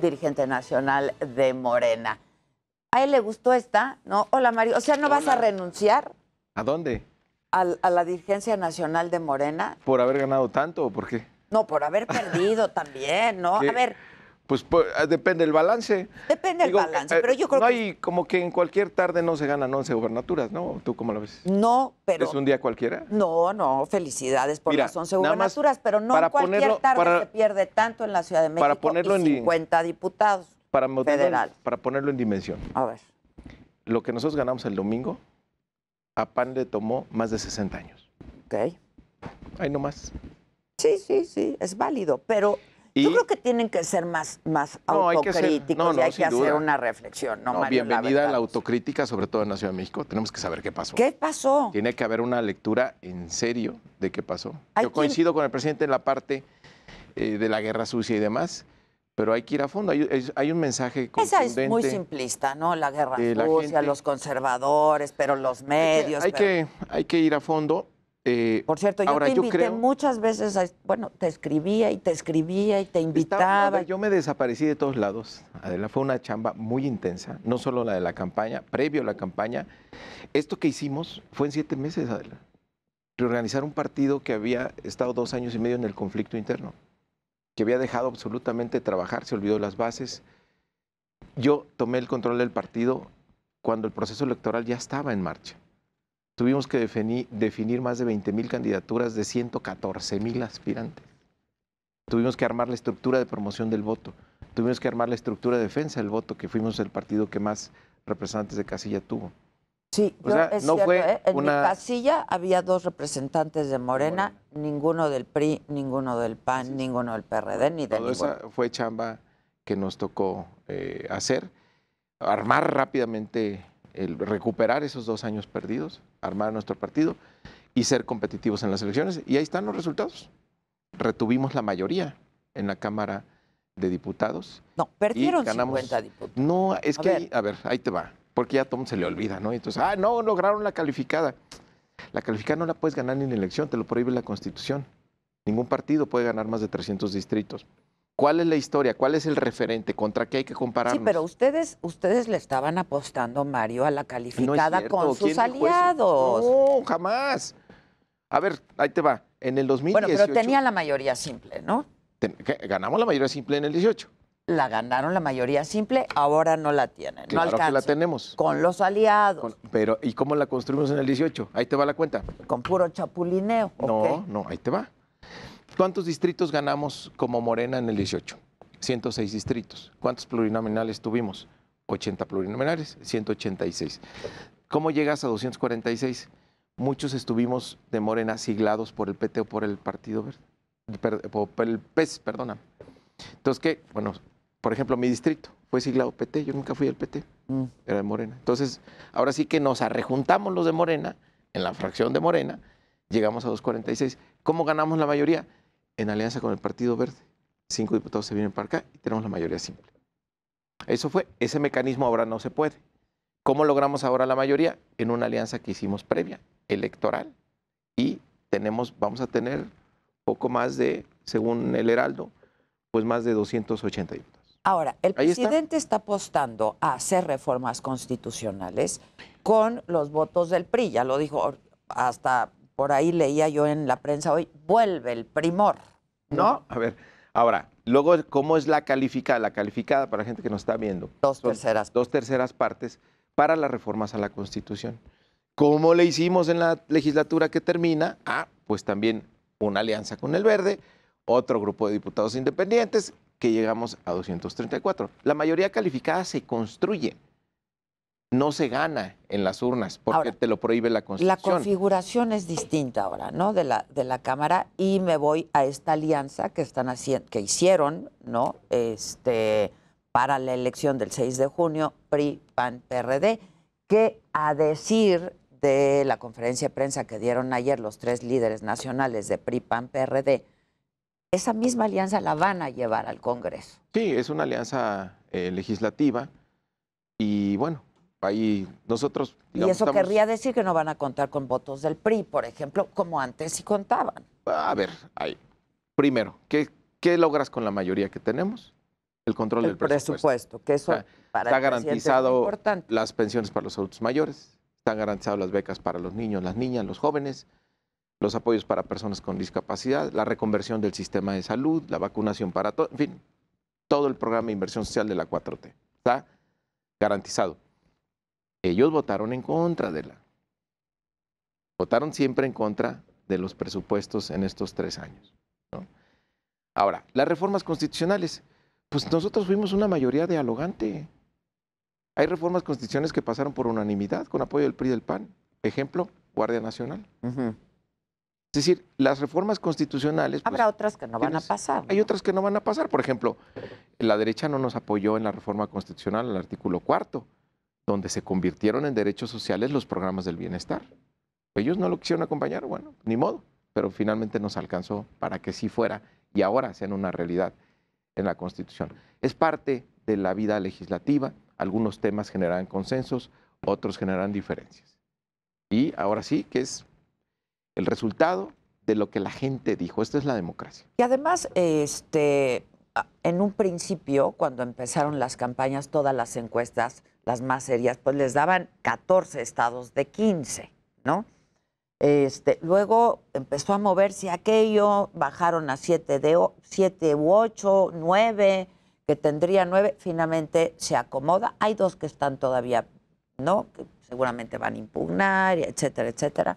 dirigente nacional de Morena. A él le gustó esta, ¿no? Hola, Mario. O sea, ¿no vas a renunciar? ¿A dónde? A, la dirigencia nacional de Morena. ¿Por haber ganado tanto o por qué? No, por haber perdido también, ¿no? A ver, pues, ah, depende del balance. Depende del balance, eh, pero yo creo no hay como que en cualquier tarde no se ganan 11 gubernaturas, ¿no? ¿Tú cómo lo ves? No, pero... ¿Es un día cualquiera? No, no, felicidades por las 11 gubernaturas, pero no para cualquier ponerlo, tarde se pierde tanto en la Ciudad de México para ponerlo y 50 diputados para, federales. Para ponerlo en dimensión. A ver. Lo que nosotros ganamos el domingo, a PAN le tomó más de 60 años. Ok. Ahí nomás. Sí, sí, sí, es válido, pero yo creo que tienen que ser más, más autocríticos y hay que hacer una reflexión. No, bienvenida la a la autocrítica, sobre todo en la Ciudad de México. Tenemos que saber qué pasó. ¿Qué pasó? Tiene que haber una lectura en serio de qué pasó. Yo coincido con el presidente en la parte eh, de la guerra sucia y demás, pero hay que ir a fondo. Hay, un mensaje Esa es muy simplista, ¿no? La guerra sucia, los conservadores, pero los medios. Hay que, hay que ir a fondo eh, Por cierto, yo muchas veces, bueno, te escribía y te escribía y te invitaba. yo me desaparecí de todos lados. Adela, fue una chamba muy intensa, no solo la de la campaña, previo a la campaña. Esto que hicimos fue en siete meses, Adela. Reorganizar un partido que había estado dos años y medio en el conflicto interno, que había dejado absolutamente trabajar, se olvidó las bases. Yo tomé el control del partido cuando el proceso electoral ya estaba en marcha tuvimos que definir, definir más de 20.000 candidaturas de 114 mil aspirantes. Tuvimos que armar la estructura de promoción del voto. Tuvimos que armar la estructura de defensa del voto, que fuimos el partido que más representantes de casilla tuvo. Sí, no fue ¿eh? en una... casilla había dos representantes de Morena, ninguno del PRI, ninguno del PAN, ninguno del PRD, ni de Todo esa fue chamba que nos tocó eh, hacer, armar rápidamente el recuperar esos dos años perdidos, armar nuestro partido y ser competitivos en las elecciones. Y ahí están los resultados. Retuvimos la mayoría en la Cámara de Diputados. No, perdieron 50 diputados. No, es que, Ahí, a ver, ahí te va, porque ya a Tom se le olvida, ¿no? Entonces, ah, no, lograron la calificada. La calificada no la puedes ganar ni en elección, te lo prohíbe la Constitución. Ningún partido puede ganar más de 300 distritos. ¿Cuál es la historia? ¿Cuál es el referente? ¿Contra qué hay que compararnos? Sí, pero ustedes, ustedes le estaban apostando, Mario, a la calificada con sus aliados. No, jamás. A ver, ahí te va. En el 2018... Bueno, pero tenía la mayoría simple, ¿no? ganamos la mayoría simple en el 18 la ganaron la mayoría simple, ahora no la tienen. no que la tenemos. Con los aliados. pero, ¿y cómo la construimos en el 18? Ahí te va la cuenta. Con puro chapulineo. No, no, ahí te va. ¿Cuántos distritos ganamos como Morena en el 18? 106 distritos. ¿Cuántos plurinominales tuvimos? 80 plurinominales, 186. ¿Cómo llegas a 246? Muchos estuvimos de Morena siglados por el PT o por el Partido Verde, por el PES, perdona. Entonces, ¿qué? Bueno, por ejemplo, mi distrito fue siglado PT, yo nunca fui al PT, mm. era de Morena. Entonces, ahora sí que nos arrejuntamos los de Morena, en la fracción de Morena, llegamos a 246. ¿Cómo ganamos la mayoría? en alianza con el Partido Verde. Cinco diputados se vienen para acá y tenemos la mayoría simple. Eso fue, ese mecanismo ahora no se puede. ¿Cómo logramos ahora la mayoría? En una alianza que hicimos previa, electoral. Y tenemos, vamos a tener poco más de, según el Heraldo, pues más de 280 diputados. Ahora, el presidente está. apostando a hacer reformas constitucionales con los votos del PRI, ya lo dijo hasta por ahí leía yo en la prensa hoy, vuelve el primor. No, a ver. Ahora, luego, ¿cómo es la calificada? La calificada, para la gente que nos está viendo. Dos terceras. Dos terceras partes para las reformas a la Constitución. ¿Cómo le hicimos en la legislatura que termina? Ah, pues también una alianza con el Verde, otro grupo de diputados independientes, que llegamos a 234. La mayoría calificada se construye no se gana en las urnas porque te lo prohíbe la Constitución. La configuración es distinta ahora, ¿no? De la de la Cámara y me voy a esta alianza que están haciendo, que hicieron, ¿no? Este para la elección del 6 de junio, PRI, PAN, PRD, que a decir de la conferencia de prensa que dieron ayer los tres líderes nacionales de PRI, PAN, PRD, esa misma alianza la van a llevar al Congreso. Sí, es una alianza eh, legislativa y bueno, ahí nosotros... y eso querría decir que no van a contar con votos del PRI, por ejemplo, como antes sí contaban. A ver, ahí. primero, ¿qué, logras con la mayoría que tenemos? El control del presupuesto. presupuesto que eso está garantizado las pensiones para los adultos mayores, están garantizadas las becas para los niños, las niñas, los jóvenes, los apoyos para personas con discapacidad, la reconversión del sistema de salud, la vacunación para todo, en fin, todo el programa de inversión social de la 4T. Está garantizado ellos votaron en contra de la. Votaron siempre en contra de los presupuestos en estos tres años. Ahora, las reformas constitucionales. Pues nosotros fuimos una mayoría dialogante. Hay reformas constitucionales que pasaron por unanimidad con apoyo del PRI y del PAN. Ejemplo, Guardia Nacional. Es decir, las reformas constitucionales... Habrá pues, otras que no van a pasar. Hay otras que no van a pasar. Por ejemplo, la derecha no nos apoyó en la reforma constitucional el artículo cuarto donde se convirtieron en derechos sociales los programas del bienestar. Ellos no lo quisieron acompañar, bueno, ni modo, pero finalmente nos alcanzó para que sí fuera y ahora sean una realidad en la Constitución. Es parte de la vida legislativa, algunos temas generan consensos, otros generan diferencias. Y ahora sí que es el resultado de lo que la gente dijo. Esta es la democracia. Y además, este, en un principio, cuando empezaron las campañas, todas las encuestas, las más serias, pues les daban 14 estados de 15, ¿no? Este, luego empezó a moverse aquello, bajaron a 7 de siete u 8, 9, que tendría 9, finalmente se acomoda. Hay dos que están todavía, ¿no? Que seguramente van a impugnar, etcétera, etcétera.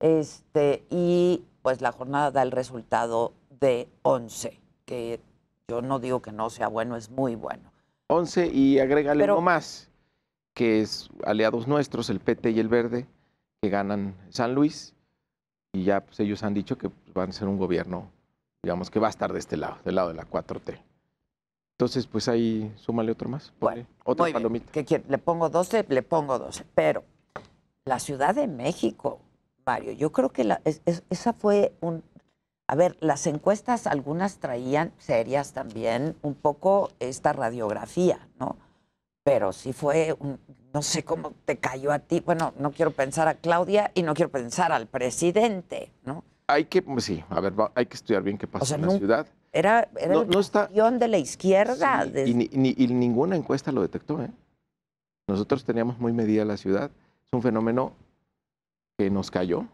Este, y pues la jornada da el resultado de 11, que yo no digo que no sea bueno, es muy bueno. 11 y agrégale Pero, uno más, que es aliados nuestros, el PT y el Verde, que ganan San Luis, y ya pues, ellos han dicho que pues, van a ser un gobierno, digamos, que va a estar de este lado, del lado de la 4T. Entonces, pues ahí súmale otro más. Bueno, otra ¿Le pongo 12? Le pongo 12. Pero la Ciudad de México, Mario, yo creo que esa fue un, a ver, las encuestas, algunas traían serias también, un poco esta radiografía, ¿no? Pero si fue, no sé cómo te cayó a ti. Bueno, no quiero pensar a Claudia y no quiero pensar al presidente, ¿no? Hay que, pues sí, a ver, hay que estudiar bien qué pasó en la ciudad. Era, era de la izquierda. Y, y, ninguna encuesta lo detectó, ¿eh? Nosotros teníamos muy medida la ciudad. Es un fenómeno que nos cayó.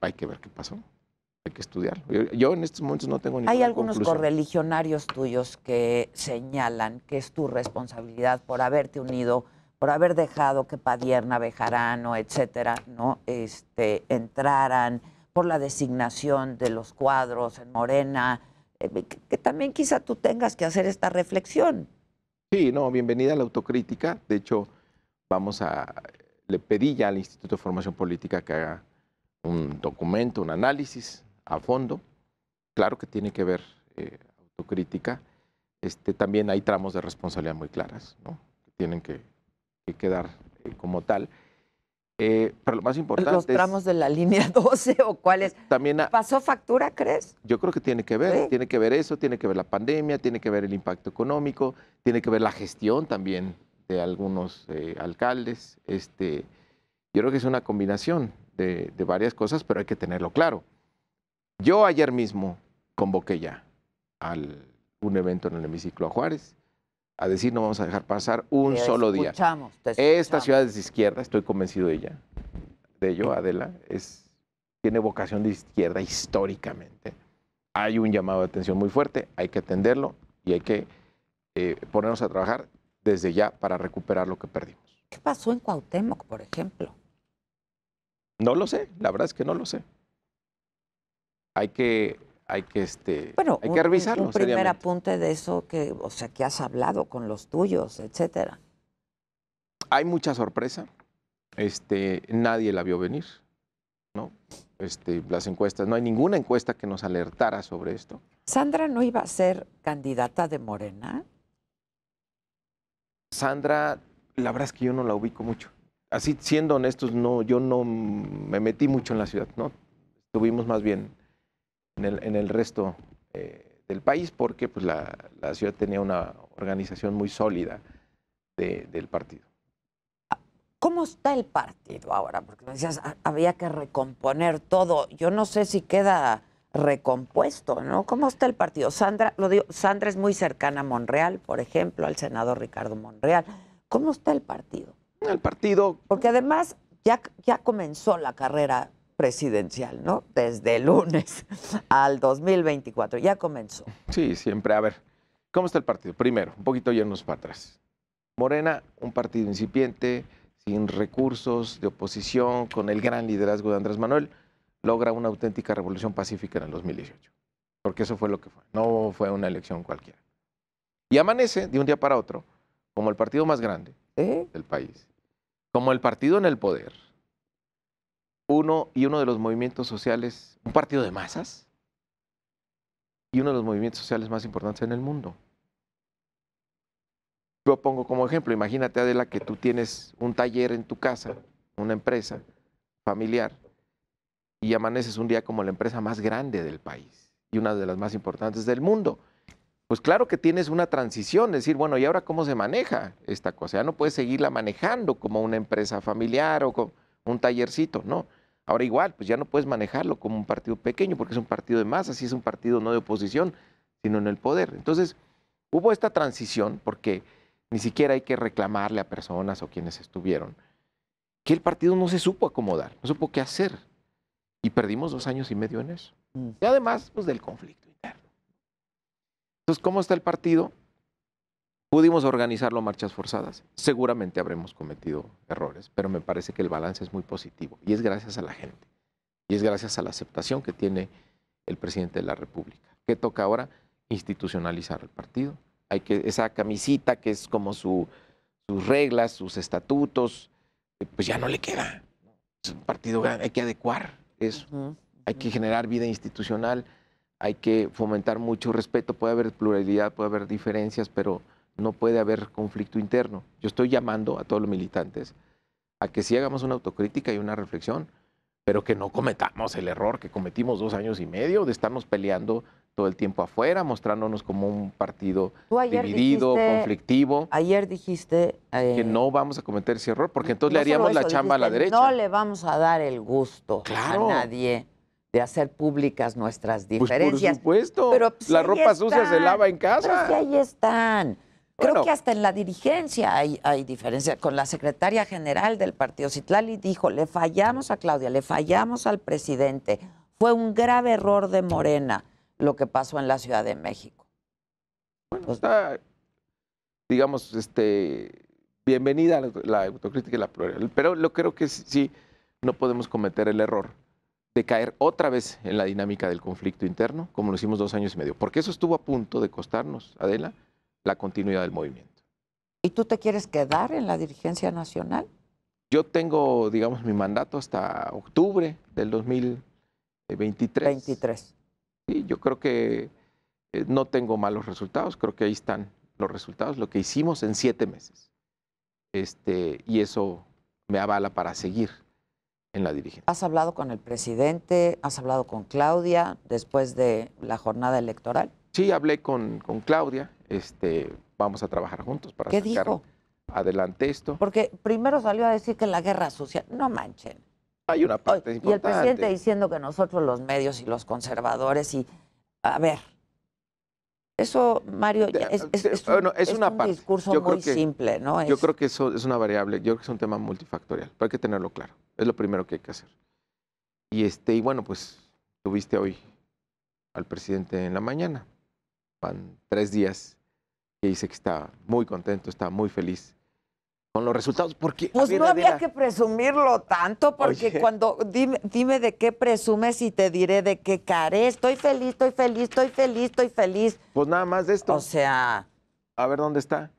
Hay que ver qué pasó hay que estudiarlo. Yo, en estos momentos no tengo ni Hay algunos correligionarios tuyos que señalan que es tu responsabilidad por haberte unido, por haber dejado que Padierna, Bejarano, etcétera, ¿no? Este, entraran, por la designación de los cuadros en Morena, eh, que, también quizá tú tengas que hacer esta reflexión. Sí, no, bienvenida a la autocrítica. De hecho, vamos a. Le pedí ya al Instituto de Formación Política que haga un documento, un análisis a fondo. Claro que tiene que ver eh, autocrítica. Este, también hay tramos de responsabilidad muy claras, ¿no? que tienen que, quedar eh, como tal. Eh, pero lo más importante. ¿Los tramos de la línea 12 o cuáles? También ¿Pasó factura, crees? Yo creo que tiene que ver, tiene que ver eso, tiene que ver la pandemia, tiene que ver el impacto económico, tiene que ver la gestión también de algunos alcaldes. Este, yo creo que es una combinación de varias cosas, pero hay que tenerlo claro. Yo ayer mismo convoqué ya a un evento en el hemiciclo a Juárez a decir no vamos a dejar pasar un solo día. Esta ciudad es de izquierda, estoy convencido de ella, de ello, Adela, tiene vocación de izquierda históricamente. Hay un llamado de atención muy fuerte, hay que atenderlo y hay que eh, ponernos a trabajar desde ya para recuperar lo que perdimos. ¿Qué pasó en Cuauhtémoc, por ejemplo? No lo sé, la verdad es que no lo sé hay que hay que este bueno, hay que revisarlo. Un, primer apunte de eso que, o sea, que has hablado con los tuyos, etcétera. Hay mucha sorpresa. Este, nadie la vio venir, ¿no? Este, las encuestas, no hay ninguna encuesta que nos alertara sobre esto. Sandra no iba a ser candidata de Morena. Sandra, la verdad es que yo no la ubico mucho. Así siendo honestos, no, yo no me metí mucho en la ciudad, ¿no? Estuvimos más bien en el, resto eh, del país, porque pues, la, ciudad tenía una organización muy sólida del partido. ¿Cómo está el partido ahora? Porque me decías, había que recomponer todo. Yo no sé si queda recompuesto, ¿no? ¿Cómo está el partido? Sandra, lo digo, Sandra es muy cercana a Monreal, por ejemplo, al senador Ricardo Monreal. ¿Cómo está el partido? El partido. Porque además ya, ya comenzó la carrera presidencial, ¿no? Desde el lunes al 2024. Ya comenzó. Sí, siempre. A ver, ¿cómo está el partido? Primero, un poquito yernos para atrás. Morena, un partido incipiente, sin recursos, de oposición, con el gran liderazgo de Andrés Manuel, logra una auténtica revolución pacífica en el 2018. Porque eso fue lo que fue. No fue una elección cualquiera. Y amanece de un día para otro como el partido más grande del país, como el partido en el poder uno y uno de los movimientos sociales, un partido de masas y uno de los movimientos sociales más importantes en el mundo. Yo pongo como ejemplo, imagínate Adela que tú tienes un taller en tu casa, una empresa familiar, y amaneces un día como la empresa más grande del país y una de las más importantes del mundo. Pues claro que tienes una transición, decir, bueno, ¿y ahora cómo se maneja esta cosa? Ya no puedes seguirla manejando como una empresa familiar o como un tallercito, no Ahora igual, pues ya no puedes manejarlo como un partido pequeño, porque es un partido de masa, Así es un partido no de oposición, sino en el poder. Entonces, hubo esta transición, porque ni siquiera hay que reclamarle a personas o quienes estuvieron, que el partido no se supo acomodar, no supo qué hacer. Y perdimos dos años y medio en eso. Mm. Y además, pues del conflicto interno. Entonces, ¿cómo está el partido? Pudimos organizarlo marchas forzadas. Seguramente habremos cometido errores, pero me parece que el balance es muy positivo y es gracias a la gente. Y es gracias a la aceptación que tiene el presidente de la República. ¿Qué toca ahora? Institucionalizar el partido. Hay que esa camisita que es como su, sus reglas, sus estatutos, eh, pues ya no le queda. Es un partido grande, hay que adecuar eso. Hay que generar vida institucional, hay que fomentar mucho respeto, puede haber pluralidad, puede haber diferencias, pero no puede haber conflicto interno. Yo estoy llamando a todos los militantes a que sí hagamos una autocrítica y una reflexión, pero que no cometamos el error que cometimos dos años y medio de estarnos peleando todo el tiempo afuera, mostrándonos como un partido dividido, conflictivo. Ayer dijiste... Eh, que no vamos a cometer ese error, porque entonces le haríamos la chamba a la derecha. No le vamos a dar el gusto a nadie de hacer públicas nuestras pues, diferencias. por supuesto, pero, pues, la ropa sucia se lava en casa. ahí están. Creo que hasta en la dirigencia hay, hay diferencias. Con la secretaria general del partido Citlali dijo, le fallamos a Claudia, le fallamos al presidente. Fue un grave error de Morena lo que pasó en la Ciudad de México. Bueno, pues está, digamos, este, bienvenida la, autocrítica y la pluralidad. Pero lo creo que sí, no podemos cometer el error de caer otra vez en la dinámica del conflicto interno, como lo hicimos dos años y medio. Porque eso estuvo a punto de costarnos, Adela, la continuidad del movimiento. ¿Y tú te quieres quedar en la dirigencia nacional? Yo tengo, digamos, mi mandato hasta octubre del 2023. 23. Sí, yo creo que eh, no tengo malos resultados, creo que ahí están los resultados, lo que hicimos en siete meses. Este, y eso me avala para seguir en la dirigencia. ¿Has hablado con el presidente? ¿Has hablado con Claudia después de la jornada electoral? Sí, hablé con Claudia este, vamos a trabajar juntos para sacar adelante esto. Porque primero salió a decir que la guerra sucia, no manchen. Hay una parte importante. Y el presidente diciendo que nosotros los medios y los conservadores y, a ver, eso, Mario, es, un, discurso muy simple, ¿no? Yo creo que eso es una variable, yo creo que es un tema multifactorial, pero hay que tenerlo claro. Es lo primero que hay que hacer. Y, este, y bueno, pues tuviste hoy al presidente en la mañana. Van tres días que dice que está muy contento, está muy feliz con los resultados. Porque, pues no había que presumirlo tanto, porque cuando dime, de qué presumes y te diré de qué caré, Estoy feliz, estoy feliz, estoy feliz, estoy feliz. Pues nada más de esto. O sea. A ver dónde está.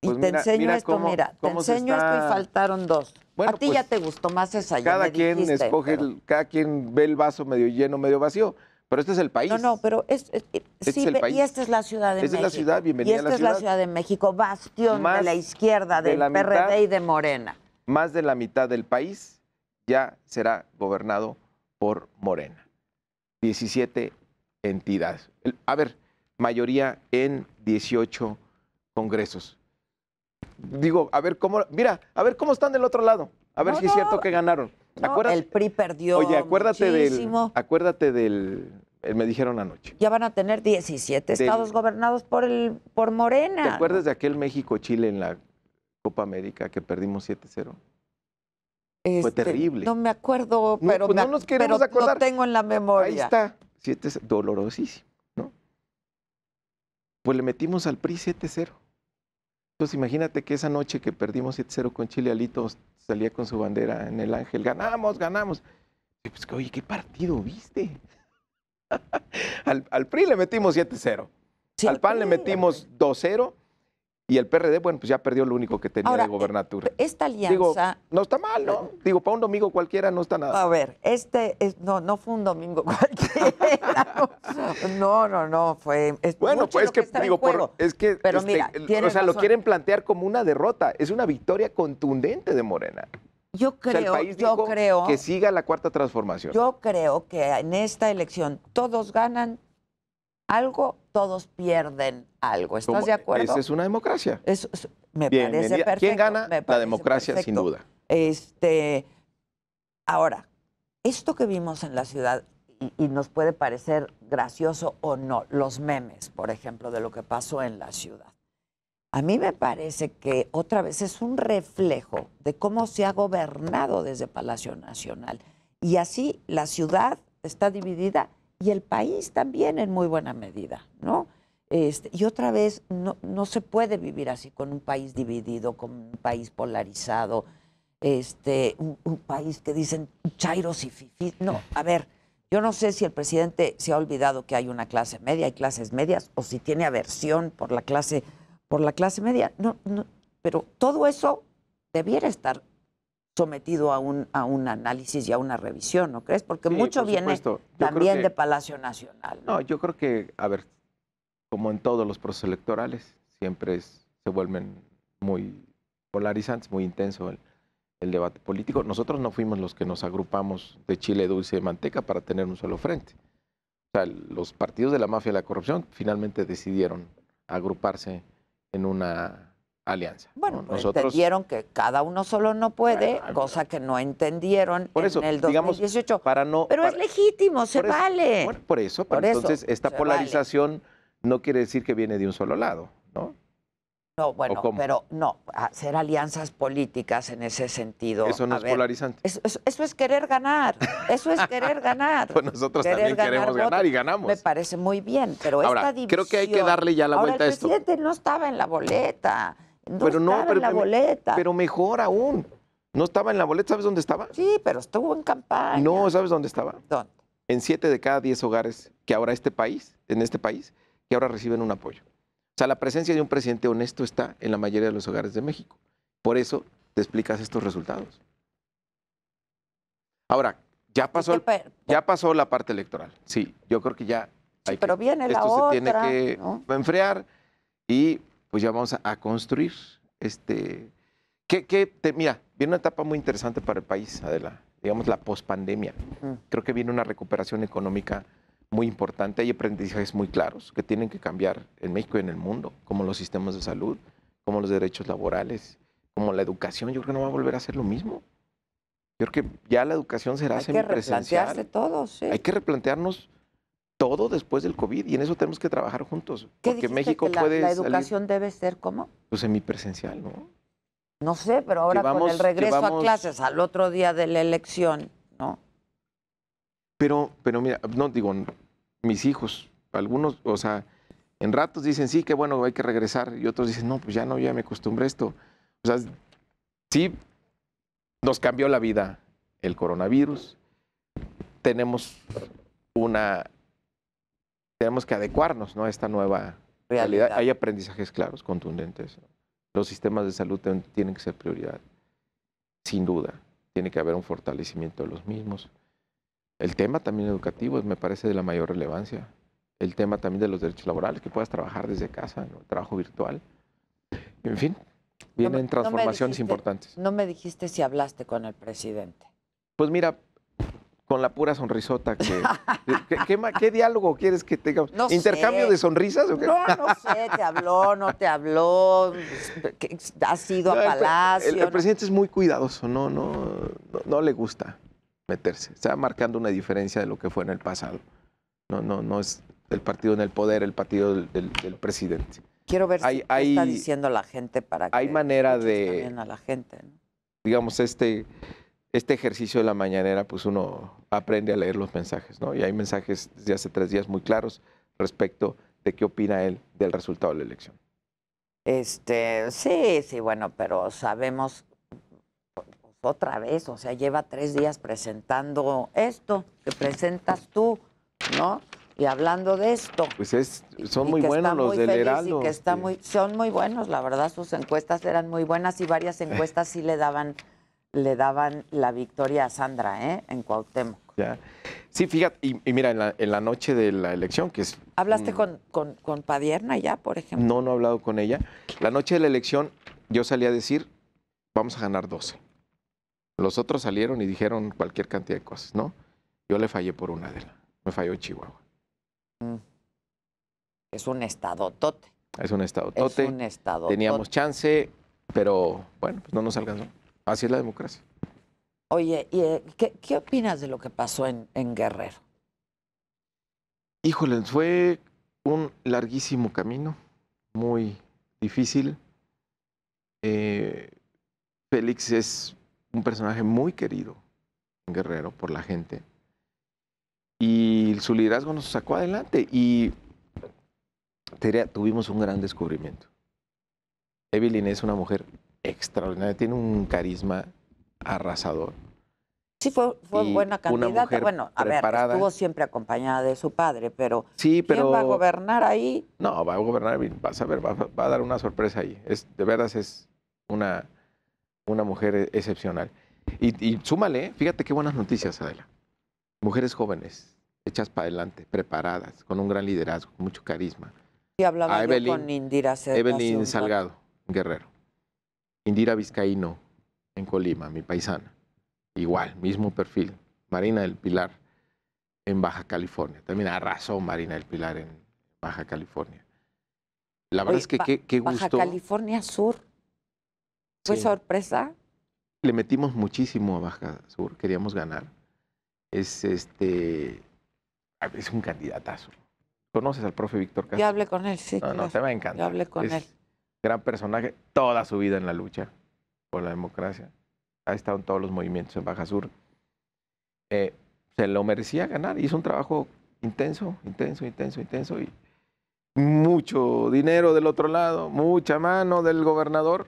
y pues te enseño esto, mira, te enseño esto y faltaron dos. a ti ya pues, te gustó más esa. Cada quien escoge, cada quien ve el vaso medio lleno, medio vacío. Pero este es el país. No, no, pero este sí, y esta es la Ciudad de México. Esta es la ciudad, bienvenida a la ciudad. es la Ciudad de México, bastión de la izquierda, del de PRD y de Morena. Más de la mitad del país ya será gobernado por Morena. 17 entidades. A ver, mayoría en 18 congresos. Digo, a ver cómo, mira, a ver cómo están del otro lado. A ver si es cierto que ganaron el PRI perdió. Oye, acuérdate muchísimo. del. Acuérdate del. Eh, me dijeron anoche. Ya van a tener 17 estados gobernados por el por Morena. ¿Te acuerdas de aquel México-Chile en la Copa América que perdimos 7-0? Este, Fue terrible. No me acuerdo, pero, pues no, nos queremos pero acordar. Lo tengo en la memoria. Ahí está. 7 dolorosísimo, ¿no? Pues le metimos al PRI 7-0. Entonces imagínate que esa noche que perdimos 7-0 con Chile, Alito salía con su bandera en el ángel, ganamos, ganamos. Y pues oye, ¿qué partido viste? al, al, PRI le metimos 7-0, al PAN le metimos 2-0 y el PRD, bueno, pues ya perdió lo único que tenía de eh, gobernatura. Esta alianza. no está mal, ¿no? Digo, para un domingo cualquiera no está nada. A ver, este no, no fue un domingo cualquiera. no, no, no, fue. bueno, pues es que, digo, es que. Pero este, mira, o sea, lo quieren plantear como una derrota. Es una victoria contundente de Morena. Yo creo, creo. Que siga la cuarta transformación. Yo creo que en esta elección todos ganan algo, todos pierden algo. ¿Estás de acuerdo? Esa es una democracia. me parece perfecto. ¿Quién gana? la democracia, sin duda. Este, ahora, esto que vimos en la ciudad, y, y, nos puede parecer gracioso o no, los memes, por ejemplo, de lo que pasó en la ciudad. A mí me parece que otra vez es un reflejo de cómo se ha gobernado desde Palacio Nacional. Y así la ciudad está dividida y el país también en muy buena medida, ¿no? Este, y otra vez, no, no, se puede vivir así con un país dividido, con un país polarizado, este, un, país que dicen chairos y fifís. No, a ver, yo no sé si el presidente se ha olvidado que hay una clase media, hay clases medias, o si tiene aversión por la clase, por la clase media. No, no, pero todo eso debiera estar sometido a un, a un análisis y a una revisión, ¿no crees? Porque mucho viene también de Palacio Nacional. no, yo creo que, a ver, como en todos los procesos electorales, siempre se vuelven muy polarizantes, muy intenso el, debate político. Nosotros no fuimos los que nos agrupamos de chile dulce y manteca para tener un solo frente. O sea, los partidos de la mafia y la corrupción finalmente decidieron agruparse en una alianza. Bueno, pues, Nosotros... entendieron que cada uno solo no puede, cosa que no entendieron en el 2018. para no, pero es legítimo, se vale. por eso, entonces esta polarización no quiere decir que viene de un solo lado, ¿no? No, bueno, pero no, hacer alianzas políticas en ese sentido. Eso no es polarizante. Eso, es querer ganar, eso es querer ganar. pues nosotros también queremos ganar y ganamos. Me parece muy bien, pero Ahora, esta división... creo que hay que darle ya la vuelta a esto. el presidente no estaba en la boleta, no pero estaba en la boleta. Pero mejor aún, no estaba en la boleta, ¿sabes dónde estaba? Sí, pero estuvo en campaña. No, ¿sabes dónde estaba? ¿Dónde? En siete de cada diez hogares que ahora este país, en este país, que ahora reciben un apoyo. O sea, la presencia de un presidente honesto está en la mayoría de los hogares de México. Por eso te explicas estos resultados. Ahora, ya pasó, ya pasó la parte electoral. Sí, yo creo que ya. pero viene la esto se tiene que enfriar y pues ya vamos a, construir. Este, mira, viene una etapa muy interesante para el país, Adela. Digamos la pospandemia. Creo que viene una recuperación económica muy importante. Hay aprendizajes muy claros que tienen que cambiar en México y en el mundo, como los sistemas de salud, como los derechos laborales, como la educación. Yo creo que no va a volver a ser lo mismo. Yo creo que ya la educación será semipresencial. Hay que Hay que replantearnos todo después del COVID y en eso tenemos que trabajar juntos. porque México puede. La educación debe ser como? Pues semipresencial, ¿no? No sé, pero ahora con el regreso a clases al otro día de la elección. Pero, pero mira, no digo, mis hijos, algunos, o sea, en ratos dicen, sí, que bueno, hay que regresar, y otros dicen, no, pues ya no, ya me acostumbré a esto. O sea, sí, nos cambió la vida el coronavirus, tenemos una, tenemos que adecuarnos ¿no? a esta nueva realidad. Hay aprendizajes claros, contundentes. Los sistemas de salud tienen que ser prioridad, sin duda. Tiene que haber un fortalecimiento de los mismos. El tema también educativo me parece de la mayor relevancia. El tema también de los derechos laborales, que puedas trabajar desde casa, trabajo virtual. En fin, vienen transformaciones importantes. No me dijiste si hablaste con el presidente. Pues mira, con la pura sonrisota que... ¿qué, diálogo quieres que tengamos? ¿Intercambio de sonrisas? No, no sé, te habló, no te habló, has ido a Palacio. El, el presidente es muy cuidadoso, no, no, no, le gusta meterse. Está marcando una diferencia de lo que fue en el pasado. No, no, no es el partido en el poder, el partido del, presidente. Quiero ver está diciendo la gente para que hay manera de a la gente. Digamos este este ejercicio de la mañanera, pues uno aprende a leer los mensajes, ¿no? Y hay mensajes desde hace tres días muy claros respecto de qué opina él del resultado de la elección. Este, sí, sí, bueno, pero sabemos otra vez, o sea, lleva tres días presentando esto que presentas tú, ¿no? Y hablando de esto. Pues es, son muy buenos los del que está este. muy, son muy buenos, la verdad, sus encuestas eran muy buenas y varias encuestas sí le daban, le daban la victoria a Sandra, ¿eh? En Cuauhtémoc. Ya. Sí, fíjate, y, mira, en la, noche de la elección, que es... ¿Hablaste con, con, con Padierna ya, por ejemplo? No, no he hablado con ella. La noche de la elección yo salí a decir, vamos a ganar 12. Los otros salieron y dijeron cualquier cantidad de cosas, ¿no? Yo le fallé por una de ellas. Me falló Chihuahua. Mm. Es un estado tote. Es un estado Es un Teníamos chance, pero bueno, pues no nos salgan. Así es la democracia. Oye, ¿y, eh, ¿qué, opinas de lo que pasó en, Guerrero? Híjole, fue un larguísimo camino, muy difícil. Eh, Félix es un personaje muy querido un Guerrero por la gente. Y su liderazgo nos sacó adelante y tuvimos un gran descubrimiento. Evelyn es una mujer extraordinaria, tiene un carisma arrasador. Sí, fue, fue buena candidata. bueno, a ver, estuvo siempre acompañada de su padre, pero, ¿quién va a gobernar ahí? No, va a gobernar, vas a ver, va, a dar una sorpresa ahí. Es, de veras es una una mujer e-, excepcional. Y, súmale, fíjate qué buenas noticias, Adela. Mujeres jóvenes, hechas para adelante, preparadas, con un gran liderazgo, mucho carisma. Y hablaba con Indira Evelyn Salgado, Guerrero. Indira Vizcaíno, en Colima, mi paisana. Igual, mismo perfil. Marina del Pilar, en Baja California. También arrasó Marina del Pilar en Baja California. La verdad es que qué, qué, gusto. Baja California Sur. ¿Fue sorpresa? Le metimos muchísimo a Baja Sur, queríamos ganar. Es este es un candidatazo. ¿Conoces al profe Víctor Castro? Yo hablé con él, sí. No, no, te va a encantar. hablé con él. Gran personaje, toda su vida en la lucha por la democracia. Ha estado en todos los movimientos en Baja Sur. Eh, se lo merecía ganar. Hizo un trabajo intenso, intenso, intenso, intenso. Y mucho dinero del otro lado, mucha mano del gobernador.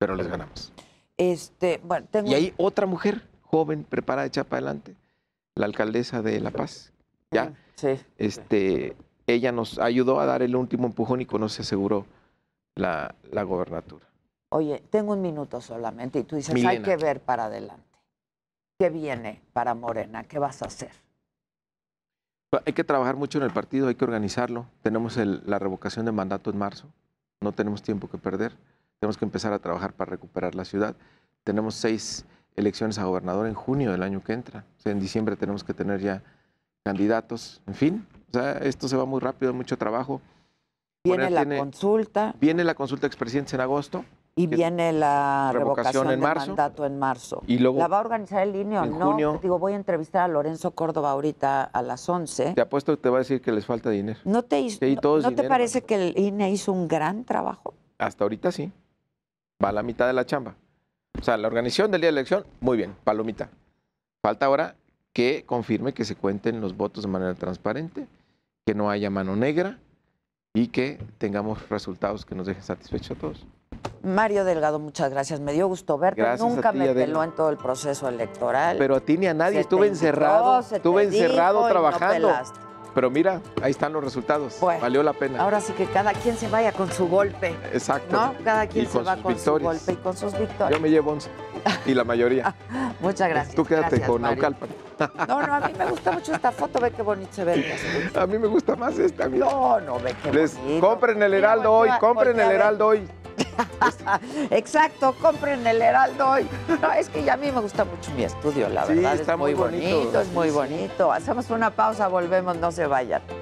Pero les ganamos. Este, bueno, Y hay otra mujer joven, preparada, hecha para adelante, la alcaldesa de La Paz. ¿Ya? Sí. Este, ella nos ayudó a dar el último empujón y con eso se aseguró la, gobernatura. Oye, tengo un minuto solamente y tú dices, hay que ver para adelante. ¿Qué viene para Morena? ¿Qué vas a hacer? Hay que trabajar mucho en el partido, hay que organizarlo. Tenemos la revocación de mandato en marzo, no tenemos tiempo que perder. Tenemos que empezar a trabajar para recuperar la ciudad. Tenemos seis elecciones a gobernador en junio del año que entra. O sea, en diciembre tenemos que tener ya candidatos. En fin, o sea, esto se va muy rápido, mucho trabajo. Viene la consulta. Viene la consulta expresidente en agosto. Y viene la revocación, del mandato en marzo. Y ¿La va a organizar el INE o no? Junio, Digo, voy a entrevistar a Lorenzo Córdoba ahorita a las 11. Te apuesto que te va a decir que les falta dinero. ¿No te, hizo, no, te parece que el INE hizo un gran trabajo? Hasta ahorita sí va a la mitad de la chamba. O sea, la organización del día de la elección, muy bien, palomita. Falta ahora que confirme que se cuenten los votos de manera transparente, que no haya mano negra y que tengamos resultados que nos dejen satisfechos a todos. Mario Delgado, muchas gracias. Me dio gusto verte. Nunca me peló en todo el proceso electoral. Pero a ti ni a nadie. estuve encerrado. estuve encerrado trabajando. Pero mira, ahí están los resultados. Valió la pena. Ahora sí que cada quien se vaya con su golpe. Exacto. Cada quien se va con su golpe y con sus victorias. Yo me llevo 11 y la mayoría. Muchas pues gracias. Tú quédate con Naucalpan. No, no, a mí me gusta mucho esta foto, ve qué bonito se ve. A mí me gusta más esta. Mira. No, no, ve qué bonito. Compren el Heraldo hoy, compren el Heraldo hoy. Exacto, compren el Heraldo hoy. No, es que ya a mí me gusta mucho mi estudio, la sí, verdad. Está muy bonito, bonito es muy bonito. Hacemos una pausa, volvemos, no se vayan.